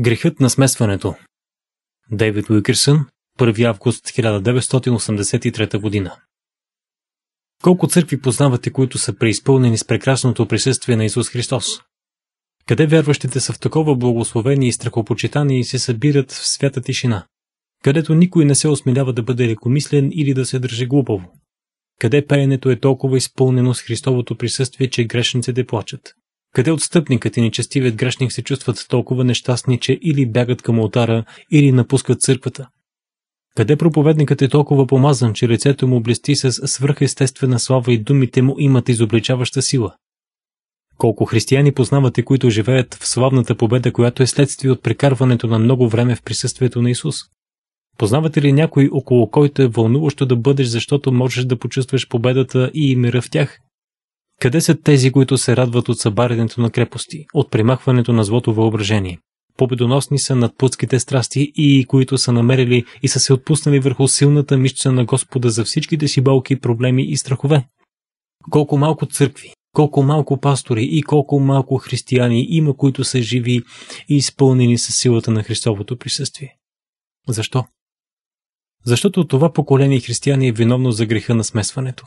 Грехът на смесването Дейвид Уикерсън, 1 август 1983 година Колко църкви познавате, които са преизпълнени с прекрасното присъствие на Исус Христос? Къде вярващите са в такова благословение и страхопочитание и се събират в свята тишина? Където никой не се осмелява да бъде лекомислен или да се държи глупаво? Къде пеенето е толкова изпълнено с Христовото присъствие, че грешниците плачат? Къде отстъпникът и нечестивият грешник се чувстват толкова нещастни, че или бягат към ултара, или напускат църквата? Къде проповедникът е толкова помазан, че лицето му блести с свръхестествена слава и думите му имат изобличаваща сила? Колко християни познавате, които живеят в славната победа, която е следствие от прекарването на много време в присъствието на Исус? Познавате ли някой, около който е вълнуващо да бъдеш, защото можеш да почувстваш победата и мира в тях? Къде са тези, които се радват от събарянето на крепости, от примахването на злото въображение? Победоносни са над плътските страсти и които са намерили и са се отпуснали върху силната мишца на Господа за всичките си болки, проблеми и страхове. Колко малко църкви, колко малко пастори и колко малко християни има, които са живи и изпълнени с силата на Христовото присъствие. Защо? Защото това поколение християни е виновно за греха на смесването.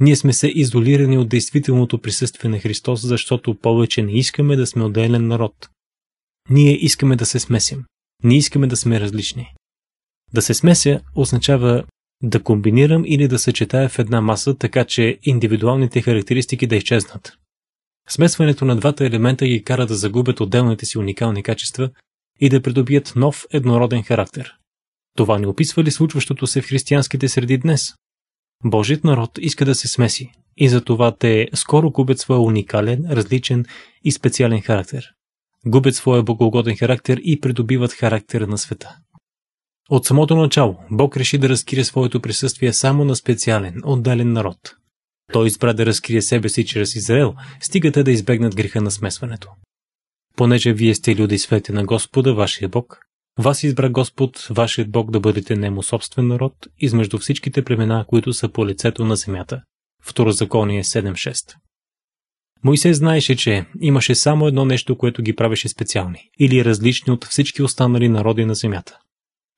Ние сме се изолирани от действителното присъствие на Христос, защото повече не искаме да сме отделен народ. Ние искаме да се смесим. Не искаме да сме различни. Да се смеся означава да комбинирам или да съчетая в една маса, така че индивидуалните характеристики да изчезнат. Смесването на двата елемента ги кара да загубят отделните си уникални качества и да придобият нов еднороден характер. Това не описва ли случващото се в християнските среди днес? Божият народ иска да се смеси и затова те скоро губят своя уникален, различен и специален характер. Губят своя богогоден характер и придобиват характера на света. От самото начало Бог реши да разкрие своето присъствие само на специален, отдален народ. Той избра да разкрие себе си чрез Израел, стигате да избегнат греха на смесването. Понеже вие сте люди свете на Господа, вашия Бог, вас избра Господ, вашият Бог да бъдете нему собствен народ, измежду всичките племена, които са по лицето на земята. Второзаконие 7.6 Моисей знаеше, че имаше само едно нещо, което ги правеше специални или различни от всички останали народи на земята.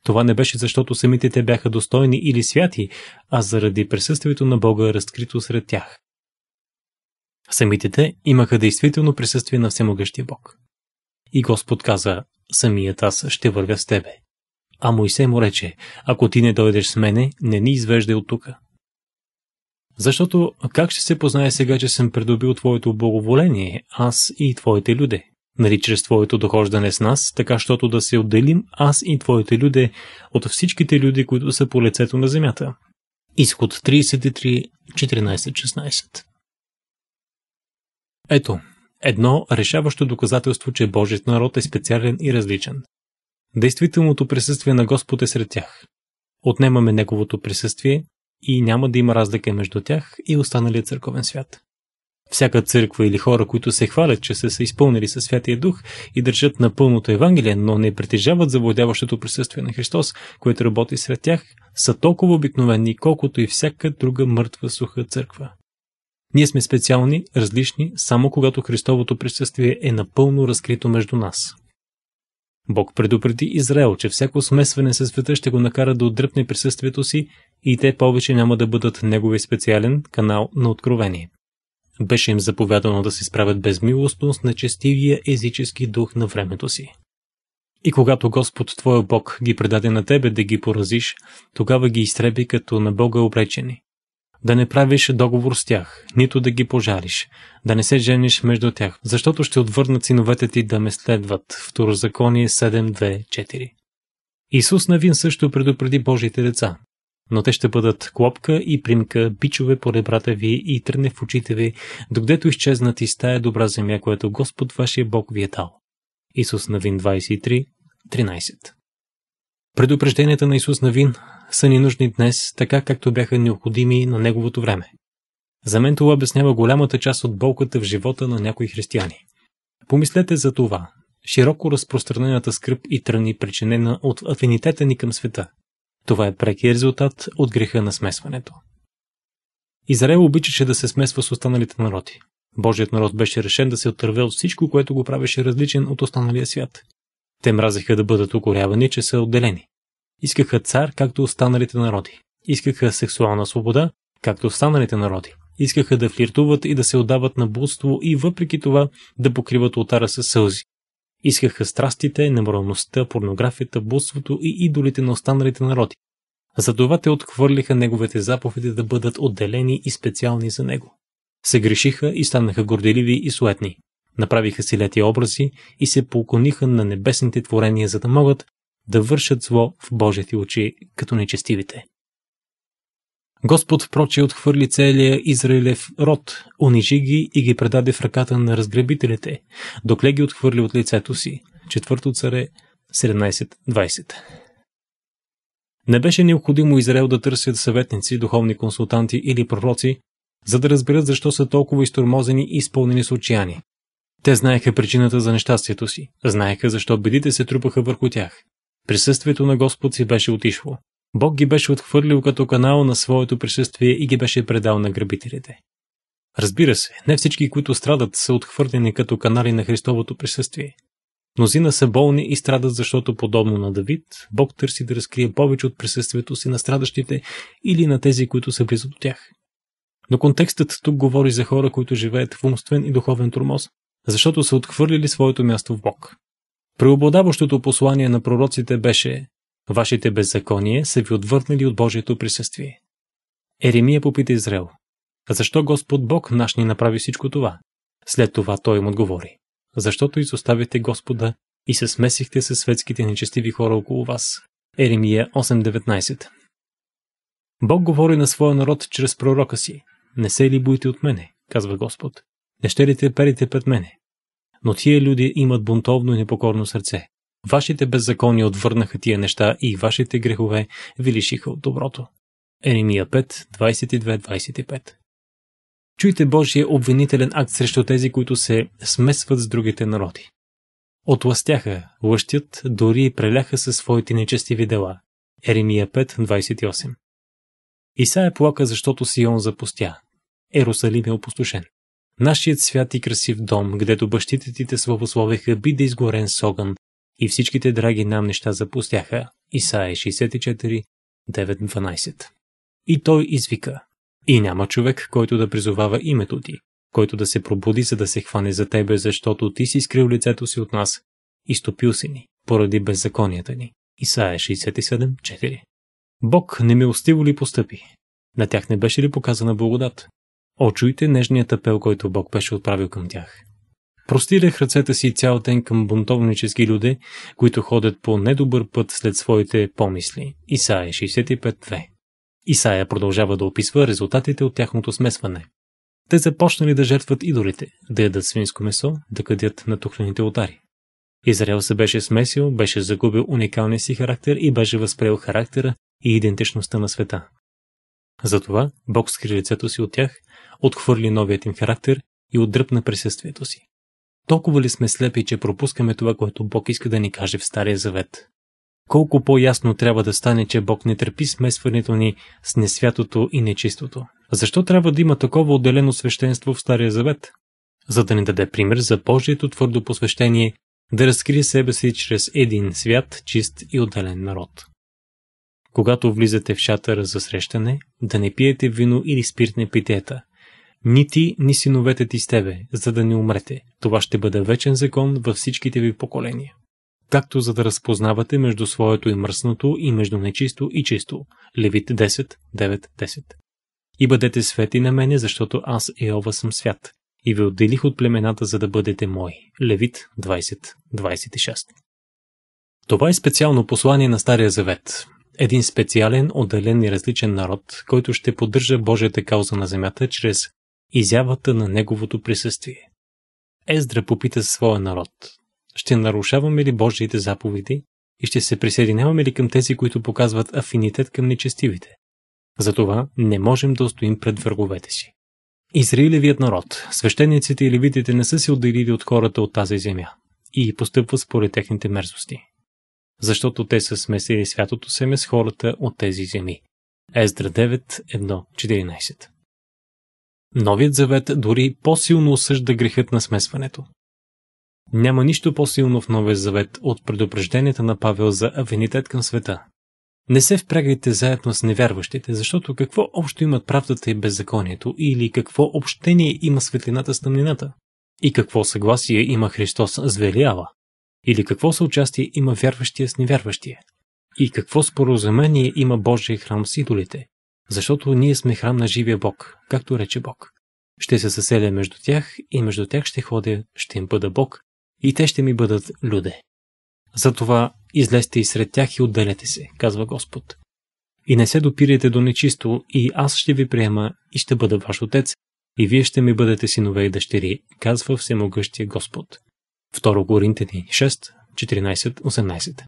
Това не беше защото самите те бяха достойни или святи, а заради присъствието на Бога разкрито сред тях. Самите те имаха действително присъствие на всемогъщия Бог. И Господ каза, самият аз ще вървя с тебе. А Моисей му рече, ако ти не дойдеш с мене, не ни извеждай от тука. Защото как ще се познае сега, че съм придобил твоето благоволение, аз и твоите люде? Нали чрез твоето дохождане с нас, така щото да се отделим аз и твоите люде от всичките люди, които са по лицето на земята. Изход 33, 14-16 Ето, Едно решаващо доказателство, че Божият народ е специален и различен. Действителното присъствие на Господ е сред тях. Отнемаме Неговото присъствие и няма да има разлика между тях и останалия църковен свят. Всяка църква или хора, които се хвалят, че са се изпълнили със Святия Дух и държат на пълното Евангелие, но не притежават завладяващото присъствие на Христос, което работи сред тях, са толкова обикновени, колкото и всяка друга мъртва суха църква. Ние сме специални, различни, само когато Христовото присъствие е напълно разкрито между нас. Бог предупреди Израел, че всяко смесване със света ще го накара да отдръпне присъствието си и те повече няма да бъдат негови специален канал на откровение. Беше им заповядано да се справят безмилостно с нечестивия езически дух на времето си. И когато Господ Твоя Бог ги предаде на Тебе да ги поразиш, тогава ги изтреби като на Бога обречени да не правиш договор с тях, нито да ги пожариш, да не се жениш между тях, защото ще отвърнат синовете ти да ме следват. Второзаконие 7.2.4 Исус Навин също предупреди Божите деца. Но те ще бъдат клопка и примка, бичове по ребрата ви и тръне в очите ви, докъдето изчезнат и стая добра земя, която Господ вашия Бог ви е дал. Исус Навин 23.13 Предупрежденията на Исус Навин са ни нужни днес, така както бяха необходими на неговото време. За мен това обяснява голямата част от болката в живота на някои християни. Помислете за това. Широко разпространената скръп и тръни, е причинена от афинитета ни към света. Това е преки резултат от греха на смесването. Израел обичаше да се смесва с останалите народи. Божият народ беше решен да се отърве от всичко, което го правеше различен от останалия свят. Те мразеха да бъдат укорявани, че са отделени. Искаха цар, както останалите народи. Искаха сексуална свобода, както останалите народи. Искаха да флиртуват и да се отдават на блудство и въпреки това да покриват ултара със сълзи. Искаха страстите, неморалността, порнографията, блудството и идолите на останалите народи. Затова те отхвърлиха неговите заповеди да бъдат отделени и специални за него. Се грешиха и станаха горделиви и суетни. Направиха си лети образи и се поклониха на небесните творения, за да могат да вършат зло в Божите очи, като нечестивите. Господ, впрочи, отхвърли целия Израилев род, унижи ги и ги предаде в ръката на разгребителите, докле ги отхвърли от лицето си. Четвърто царе 17.20 Не беше необходимо Израел да търсят съветници, духовни консултанти или пророци, за да разберат защо са толкова изтормозени и изпълнени с отчаяние. Те знаеха причината за нещастието си, знаеха защо бедите се трупаха върху тях. Присъствието на Господ си беше отишло. Бог ги беше отхвърлил като канал на своето присъствие и ги беше предал на грабителите. Разбира се, не всички, които страдат, са отхвърлени като канали на Христовото присъствие. Мнозина са болни и страдат, защото подобно на Давид, Бог търси да разкрие повече от присъствието си на страдащите или на тези, които са близо до тях. Но контекстът тук говори за хора, които живеят в умствен и духовен турмоз защото са отхвърлили своето място в Бог. Преобладаващото послание на пророците беше «Вашите беззакония са ви отвърнали от Божието присъствие». Еремия попита Израел «Защо Господ Бог наш ни направи всичко това?» След това той им отговори «Защото изоставяте Господа и се смесихте с светските нечестиви хора около вас». Еремия 8.19 Бог говори на своя народ чрез пророка си. Не се ли буйте от мене, казва Господ не ще ли те перите пред мене? Но тия люди имат бунтовно и непокорно сърце. Вашите беззакони отвърнаха тия неща и вашите грехове ви лишиха от доброто. Еремия 5, 22-25 Чуйте Божия обвинителен акт срещу тези, които се смесват с другите народи. Отластяха, лъщят, дори и преляха със своите нечестиви дела. Еремия 5, 28 Исаия плака, защото Сион запустя. Ерусалим е опустошен нашият свят и красив дом, гдето бащите ти те славословеха, биде изгорен с огън и всичките драги нам неща запустяха. Исаия 64, 9-12 И той извика. И няма човек, който да призовава името ти, който да се пробуди, за да се хване за тебе, защото ти си скрил лицето си от нас, И стопил си ни, поради беззаконията ни. Исаия 67-4. Бог не милостиво ли постъпи? На тях не беше ли показана благодат? О, чуйте нежният апел, който Бог беше отправил към тях. Простирах ръцете си цял ден към бунтовнически люди, които ходят по недобър път след своите помисли. Исаия 65.2 Исаия продължава да описва резултатите от тяхното смесване. Те започнали да жертват идолите, да ядат свинско месо, да къдят на тухлените отари. Израел се беше смесил, беше загубил уникалния си характер и беше възприел характера и идентичността на света. Затова Бог скри лицето си от тях, отхвърли новият им характер и отдръпна присъствието си. Толкова ли сме слепи, че пропускаме това, което Бог иска да ни каже в Стария Завет? Колко по-ясно трябва да стане, че Бог не търпи смесването ни с несвятото и нечистото? Защо трябва да има такова отделено свещенство в Стария Завет? За да ни даде пример за Божието твърдо посвещение, да разкрие себе си чрез един свят, чист и отделен народ когато влизате в шатъра за срещане, да не пиете вино или спиртни питета. Ни ти, ни синовете ти с тебе, за да не умрете. Това ще бъде вечен закон във всичките ви поколения. Както за да разпознавате между своето и мръсното и между нечисто и чисто. Левит 10, 9, 10. И бъдете свети на мене, защото аз Еова съм свят. И ви отделих от племената, за да бъдете мои. Левит 20, 26. Това е специално послание на Стария Завет един специален, отделен и различен народ, който ще поддържа Божията кауза на земята чрез изявата на Неговото присъствие. Ездра попита своя народ. Ще нарушаваме ли Божиите заповеди и ще се присъединяваме ли към тези, които показват афинитет към нечестивите? Затова не можем да устоим пред враговете си. Израилевият народ, свещениците и левитите не са се отделили от хората от тази земя и постъпват според техните мерзости защото те са смесили святото семе с хората от тези земи. Ездра 9.1.14 Новият завет дори по-силно осъжда грехът на смесването. Няма нищо по-силно в Новия завет от предупрежденията на Павел за авенитет към света. Не се впрягайте заедно с невярващите, защото какво общо имат правдата и беззаконието или какво общение има светлината с тъмнината? И какво съгласие има Христос с Велиала? Или какво съучастие има вярващия с невярващия? И какво споразумение има Божия храм с идолите? Защото ние сме храм на живия Бог, както рече Бог. Ще се съселя между тях и между тях ще ходя, ще им бъда Бог и те ще ми бъдат люде. Затова излезте и сред тях и отделете се, казва Господ. И не се допирайте до нечисто, и аз ще ви приема и ще бъда ваш отец, и вие ще ми бъдете синове и дъщери, казва всемогъщия Господ. 2 Коринтени 6, 14-18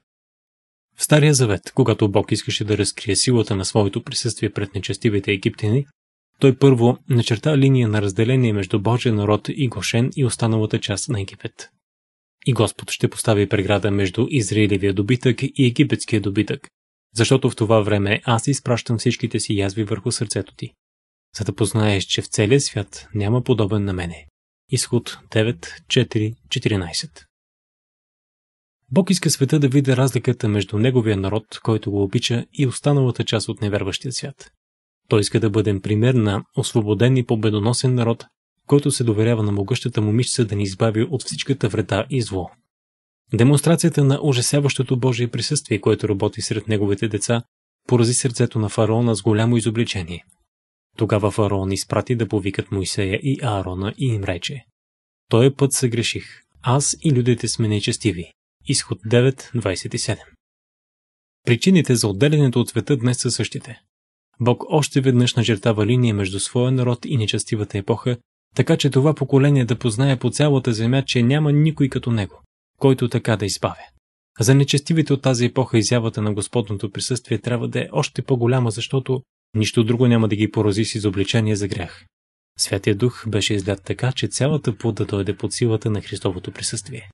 В Стария Завет, когато Бог искаше да разкрие силата на своето присъствие пред нечестивите египтяни, той първо начерта линия на разделение между Божия народ и Гошен и останалата част на Египет. И Господ ще постави преграда между Израилевия добитък и египетския добитък, защото в това време аз изпращам всичките си язви върху сърцето ти, за да познаеш, че в целия свят няма подобен на мене. Изход 9.4.14 Бог иска света да види разликата между Неговия народ, който го обича, и останалата част от невярващия свят. Той иска да бъдем пример на освободен и победоносен народ, който се доверява на могъщата му мишца да ни избави от всичката вреда и зло. Демонстрацията на ужасяващото Божие присъствие, което работи сред неговите деца, порази сърцето на фараона с голямо изобличение. Тогава фараон изпрати да повикат Моисея и Аарона и им рече. Той път се греших. Аз и людите сме нечестиви. Изход 9.27 Причините за отделянето от света днес са същите. Бог още веднъж нажертава линия между своя народ и нечестивата епоха, така че това поколение да познае по цялата земя, че няма никой като него, който така да избавя. За нечестивите от тази епоха изявата на Господното присъствие трябва да е още по-голяма, защото Нищо друго няма да ги порази с изобличение за грях. Святия Дух беше излят така, че цялата плод да дойде под силата на Христовото присъствие.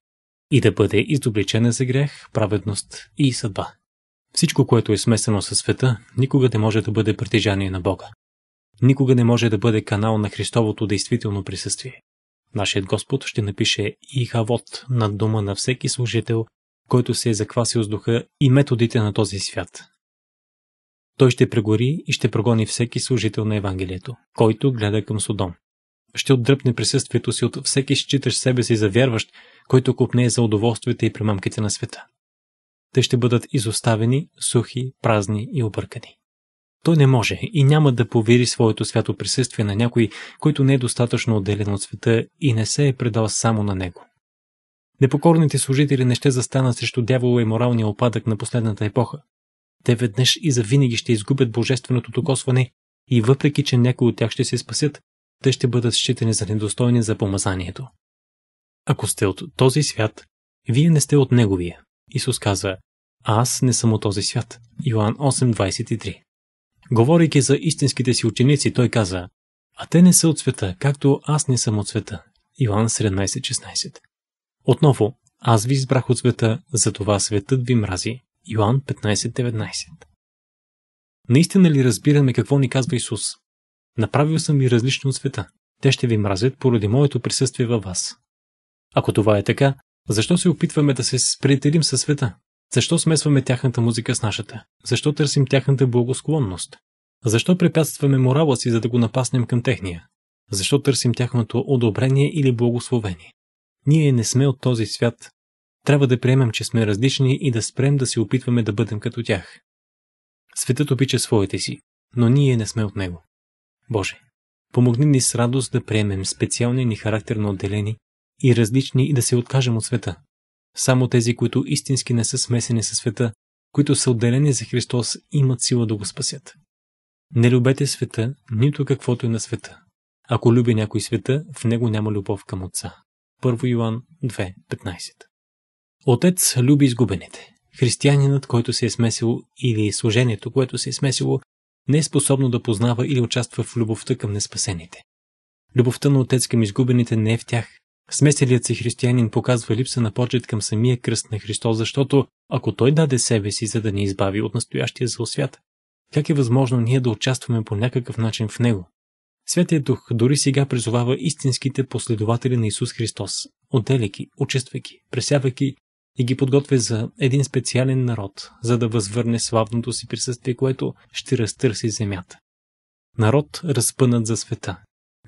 И да бъде изобличена за грях, праведност и съдба. Всичко, което е смесено със света, никога не може да бъде притежание на Бога. Никога не може да бъде канал на Христовото действително присъствие. Нашият Господ ще напише и хавот над дома на всеки служител, който се е заквасил с духа и методите на този свят, той ще прегори и ще прогони всеки служител на Евангелието, който гледа към Содом. Ще отдръпне присъствието си от всеки считаш себе си за вярващ, който купне за удоволствията и примамките на света. Те ще бъдат изоставени, сухи, празни и объркани. Той не може и няма да повери своето свято присъствие на някой, който не е достатъчно отделен от света и не се е предал само на него. Непокорните служители не ще застанат срещу дявола и моралния опадък на последната епоха, те веднъж и завинаги ще изгубят божественото докосване и въпреки, че някои от тях ще се спасят, те ще бъдат считани за недостойни за помазанието. Ако сте от този свят, вие не сте от неговия. Исус казва, аз не съм от този свят. Йоан 8.23 Говорейки за истинските си ученици, той каза, а те не са от света, както аз не съм от света. Йоан 17.16 Отново, аз ви избрах от света, затова светът ви мрази. Йоан 15.19 Наистина ли разбираме какво ни казва Исус? Направил съм ви различни от света. Те ще ви мразят поради моето присъствие във вас. Ако това е така, защо се опитваме да се сприятелим със света? Защо смесваме тяхната музика с нашата? Защо търсим тяхната благосклонност? Защо препятстваме морала си, за да го напаснем към техния? Защо търсим тяхното одобрение или благословение? Ние не сме от този свят, трябва да приемем, че сме различни и да спрем да се опитваме да бъдем като тях. Светът обича своите си, но ние не сме от него. Боже, помогни ни с радост да приемем специалния ни характер на отделени и различни и да се откажем от света. Само тези, които истински не са смесени със света, които са отделени за Христос, имат сила да го спасят. Не любете света, нито каквото е на света. Ако люби някой света, в него няма любов към Отца. 1 Йоан 2.15 Отец люби изгубените. Християнинът, който се е смесил или служението, което се е смесило, не е способно да познава или участва в любовта към неспасените. Любовта на отец към изгубените не е в тях. Смеселият се християнин показва липса на почет към самия кръст на Христос, защото ако той даде себе си, за да ни избави от настоящия зъл свят, как е възможно ние да участваме по някакъв начин в него? Святият Дух дори сега призовава истинските последователи на Исус Христос, отделяйки, участвайки, пресявайки и ги подготвя за един специален народ, за да възвърне славното си присъствие, което ще разтърси земята. Народ разпънат за света,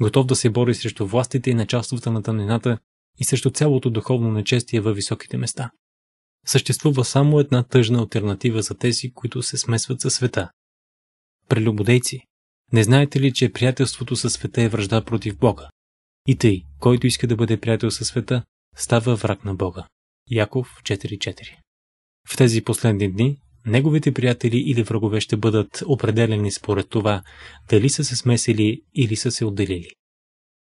готов да се бори срещу властите и началствата на тъмнината и срещу цялото духовно нечестие във високите места. Съществува само една тъжна альтернатива за тези, които се смесват със света. Прелюбодейци, не знаете ли, че приятелството със света е връжда против Бога? И тъй, който иска да бъде приятел със света, става враг на Бога. Яков 4.4 В тези последни дни неговите приятели или врагове ще бъдат определени според това дали са се смесили или са се отделили.